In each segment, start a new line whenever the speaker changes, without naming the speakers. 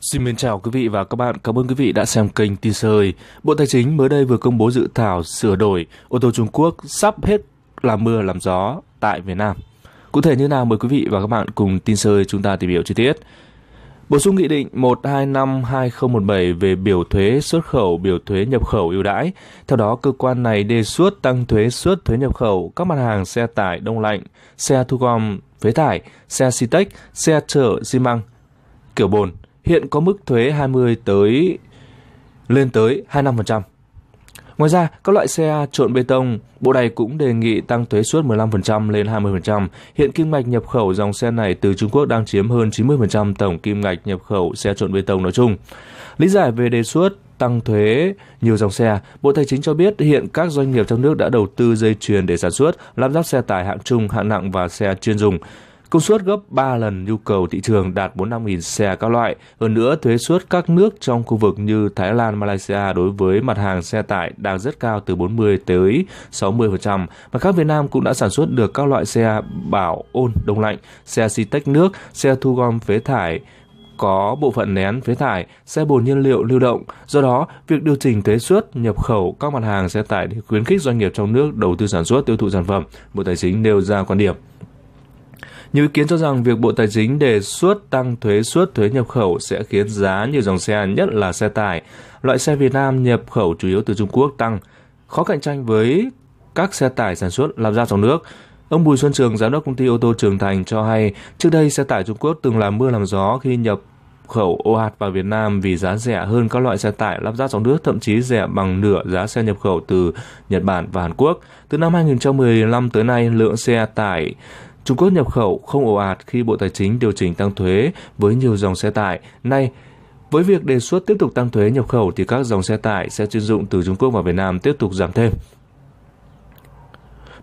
Xin mến chào quý vị và các bạn. Cảm ơn quý vị đã xem kênh Tin Sơi. Bộ Tài chính mới đây vừa công bố dự thảo sửa đổi ô tô Trung Quốc sắp hết làm mưa làm gió tại Việt Nam. Cụ thể như nào mời quý vị và các bạn cùng Tin Sơi chúng ta tìm hiểu chi tiết. Bổ sung Nghị định 125-2017 về biểu thuế xuất khẩu, biểu thuế nhập khẩu ưu đãi. Theo đó, cơ quan này đề xuất tăng thuế xuất thuế nhập khẩu các mặt hàng xe tải đông lạnh, xe thu gom phế thải, xe Citech, xe chở xi măng, kiểu bồn – hiện có mức thuế 20 tới lên tới 25%. Ngoài ra, các loại xe trộn bê tông, bộ này cũng đề nghị tăng thuế suất 15% lên 20%. Hiện kim ngạch nhập khẩu dòng xe này từ Trung Quốc đang chiếm hơn 90% tổng kim ngạch nhập khẩu xe trộn bê tông nói chung. Lý giải về đề xuất tăng thuế nhiều dòng xe, Bộ Tài chính cho biết hiện các doanh nghiệp trong nước đã đầu tư dây chuyền để sản xuất, lắp ráp xe tải hạng trung, hạng nặng và xe chuyên dùng công suất gấp 3 lần nhu cầu thị trường đạt 45.000 xe các loại. Hơn nữa, thuế suất các nước trong khu vực như Thái Lan, Malaysia đối với mặt hàng xe tải đang rất cao từ 40 tới 60%. và các Việt Nam cũng đã sản xuất được các loại xe bảo ôn đông lạnh, xe xi tách nước, xe thu gom phế thải, có bộ phận nén phế thải, xe bồn nhiên liệu lưu động. Do đó, việc điều chỉnh thuế suất nhập khẩu các mặt hàng xe tải để khuyến khích doanh nghiệp trong nước đầu tư sản xuất tiêu thụ sản phẩm, Bộ Tài chính nêu ra quan điểm. Nhiều ý kiến cho rằng việc Bộ Tài chính đề xuất tăng thuế suất thuế nhập khẩu sẽ khiến giá nhiều dòng xe, nhất là xe tải, loại xe Việt Nam nhập khẩu chủ yếu từ Trung Quốc tăng, khó cạnh tranh với các xe tải sản xuất làm ra trong nước. Ông Bùi Xuân Trường, giám đốc công ty ô tô Trường Thành cho hay, trước đây xe tải Trung Quốc từng làm mưa làm gió khi nhập khẩu ô hạt vào Việt Nam vì giá rẻ hơn các loại xe tải lắp ráp trong nước, thậm chí rẻ bằng nửa giá xe nhập khẩu từ Nhật Bản và Hàn Quốc. Từ năm 2015 tới nay, lượng xe tải Trung Quốc nhập khẩu không ồ ạt khi Bộ Tài chính điều chỉnh tăng thuế với nhiều dòng xe tải. Nay, với việc đề xuất tiếp tục tăng thuế nhập khẩu thì các dòng xe tải sẽ chuyên dụng từ Trung Quốc vào Việt Nam tiếp tục giảm thêm.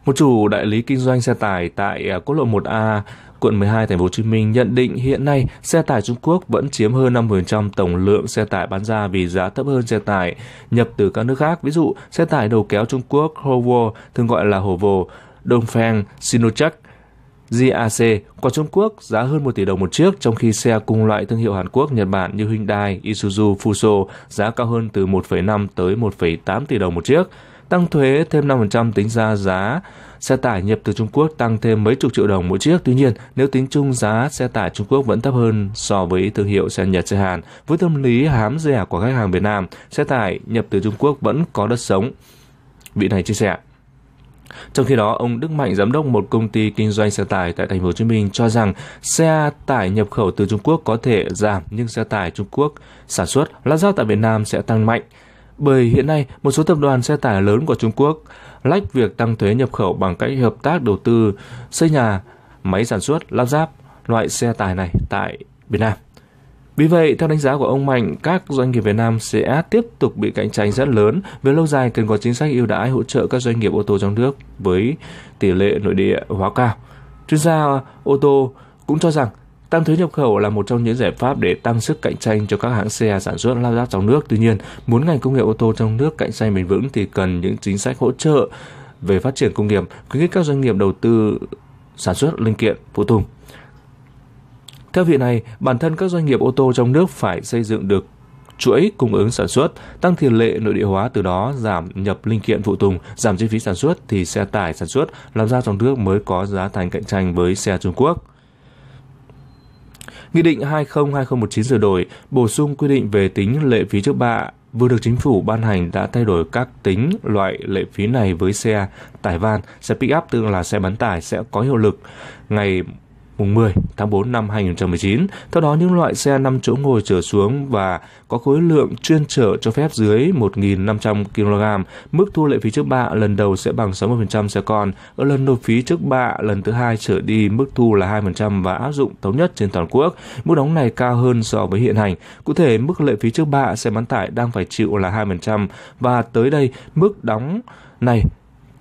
Một chủ đại lý kinh doanh xe tải tại à, quốc lộ 1A, quận 12 thành phố Hồ Chí Minh nhận định hiện nay xe tải Trung Quốc vẫn chiếm hơn 5% tổng lượng xe tải bán ra vì giá thấp hơn xe tải nhập từ các nước khác. Ví dụ, xe tải đầu kéo Trung Quốc Hovo thường gọi là Hovo, Dongfeng, Sinotruk GAC của Trung Quốc giá hơn 1 tỷ đồng một chiếc, trong khi xe cùng loại thương hiệu Hàn Quốc, Nhật Bản như Hyundai, Isuzu, Fuso giá cao hơn từ 1,5 tới 1,8 tỷ đồng một chiếc. Tăng thuế thêm 5% tính ra giá xe tải nhập từ Trung Quốc tăng thêm mấy chục triệu đồng mỗi chiếc. Tuy nhiên, nếu tính chung giá xe tải Trung Quốc vẫn thấp hơn so với thương hiệu xe Nhật, xe Hàn. Với tâm lý hám rẻ của khách hàng Việt Nam, xe tải nhập từ Trung Quốc vẫn có đất sống. Vị này chia sẻ. Trong khi đó, ông Đức Mạnh, giám đốc một công ty kinh doanh xe tải tại thành phố Hồ Chí Minh cho rằng xe tải nhập khẩu từ Trung Quốc có thể giảm nhưng xe tải Trung Quốc sản xuất lắp ráp tại Việt Nam sẽ tăng mạnh. Bởi hiện nay, một số tập đoàn xe tải lớn của Trung Quốc lách việc tăng thuế nhập khẩu bằng cách hợp tác đầu tư xây nhà, máy sản xuất lắp ráp loại xe tải này tại Việt Nam. Vì vậy, theo đánh giá của ông Mạnh, các doanh nghiệp Việt Nam sẽ tiếp tục bị cạnh tranh rất lớn về lâu dài cần có chính sách ưu đãi hỗ trợ các doanh nghiệp ô tô trong nước với tỷ lệ nội địa hóa cao. Chuyên gia ô tô cũng cho rằng Tăng thuế nhập khẩu là một trong những giải pháp để tăng sức cạnh tranh cho các hãng xe sản xuất lắp ráp trong nước. Tuy nhiên, muốn ngành công nghiệp ô tô trong nước cạnh tranh bền vững thì cần những chính sách hỗ trợ về phát triển công nghiệp, khuyến khích các doanh nghiệp đầu tư sản xuất linh kiện phụ tùng. Theo vị này, bản thân các doanh nghiệp ô tô trong nước phải xây dựng được chuỗi cung ứng sản xuất, tăng tiền lệ nội địa hóa từ đó giảm nhập linh kiện phụ tùng, giảm chi phí sản xuất thì xe tải sản xuất làm ra trong nước mới có giá thành cạnh tranh với xe Trung Quốc. Nghị định 202019 sửa đổi bổ sung quy định về tính lệ phí trước bạ vừa được chính phủ ban hành đã thay đổi các tính loại lệ phí này với xe tải van, xe pick-up tức là xe bán tải sẽ có hiệu lực ngày mùng 10 tháng 4 năm 2019. Theo đó, những loại xe 5 chỗ ngồi trở xuống và có khối lượng chuyên trở cho phép dưới 1.500 kg, mức thu lệ phí trước bạ lần đầu sẽ bằng 60% xe con. Ở lần nộp phí trước bạ lần thứ hai trở đi, mức thu là 2% và áp dụng thống nhất trên toàn quốc. Mức đóng này cao hơn so với hiện hành. Cụ thể, mức lệ phí trước bạ xe bán tải đang phải chịu là 2% và tới đây mức đóng này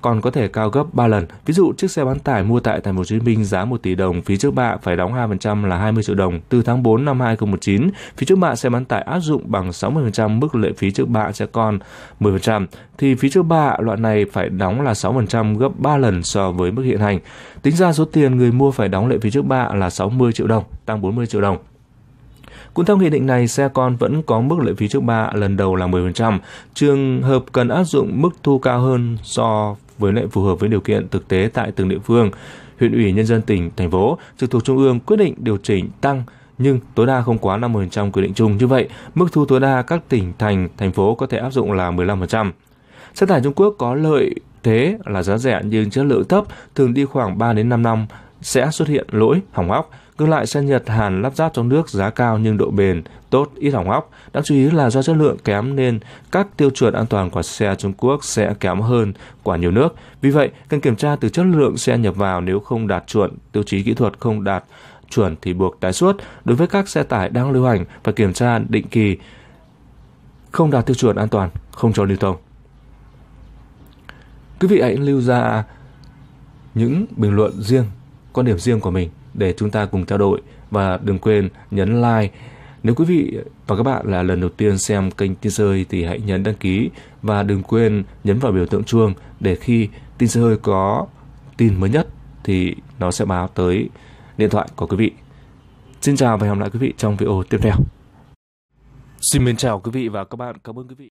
còn có thể cao gấp 3 lần. Ví dụ chiếc xe bán tải mua tại thành phố Hồ Chí Minh giá 1 tỷ đồng, phí trước bạ phải đóng 2% là 20 triệu đồng. Từ tháng 4 năm 2019, phí trước bạ xe bán tải áp dụng bằng 60% mức lệ phí trước bạ xe con 10% thì phí trước bạ loại này phải đóng là 6% gấp 3 lần so với mức hiện hành. Tính ra số tiền người mua phải đóng lệ phí trước bạ là 60 triệu đồng, tăng 40 triệu đồng. Cũng theo nghị định này, xe con vẫn có mức lệ phí trước bạ lần đầu là 10%, trường hợp cần áp dụng mức thu cao hơn so với lại phù hợp với điều kiện thực tế tại từng địa phương. Huyện ủy nhân dân tỉnh, thành phố trực thuộc trung ương quyết định điều chỉnh tăng nhưng tối đa không quá 5% quy định chung. Như vậy, mức thu tối đa các tỉnh thành thành phố có thể áp dụng là 15%. Xe tải Trung Quốc có lợi thế là giá rẻ nhưng chất lượng thấp, thường đi khoảng 3 đến 5 năm sẽ xuất hiện lỗi hỏng hóc Ngược lại, xe Nhật, Hàn lắp ráp trong nước giá cao nhưng độ bền tốt, ít hỏng hóc. Đáng chú ý là do chất lượng kém nên các tiêu chuẩn an toàn của xe Trung Quốc sẽ kém hơn của nhiều nước. Vì vậy, cần kiểm tra từ chất lượng xe nhập vào nếu không đạt chuẩn, tiêu chí kỹ thuật không đạt chuẩn thì buộc tái xuất. Đối với các xe tải đang lưu hành, phải kiểm tra định kỳ không đạt tiêu chuẩn an toàn, không cho lưu thông. Quý vị hãy lưu ra những bình luận riêng, quan điểm riêng của mình để chúng ta cùng trao đổi và đừng quên nhấn like nếu quý vị và các bạn là lần đầu tiên xem kênh tin rơi thì hãy nhấn đăng ký và đừng quên nhấn vào biểu tượng chuông để khi tin rơi có tin mới nhất thì nó sẽ báo tới điện thoại của quý vị. Xin chào và hẹn gặp lại quý vị trong video tiếp theo. Xin mến chào quý vị và các bạn. Cảm ơn quý vị.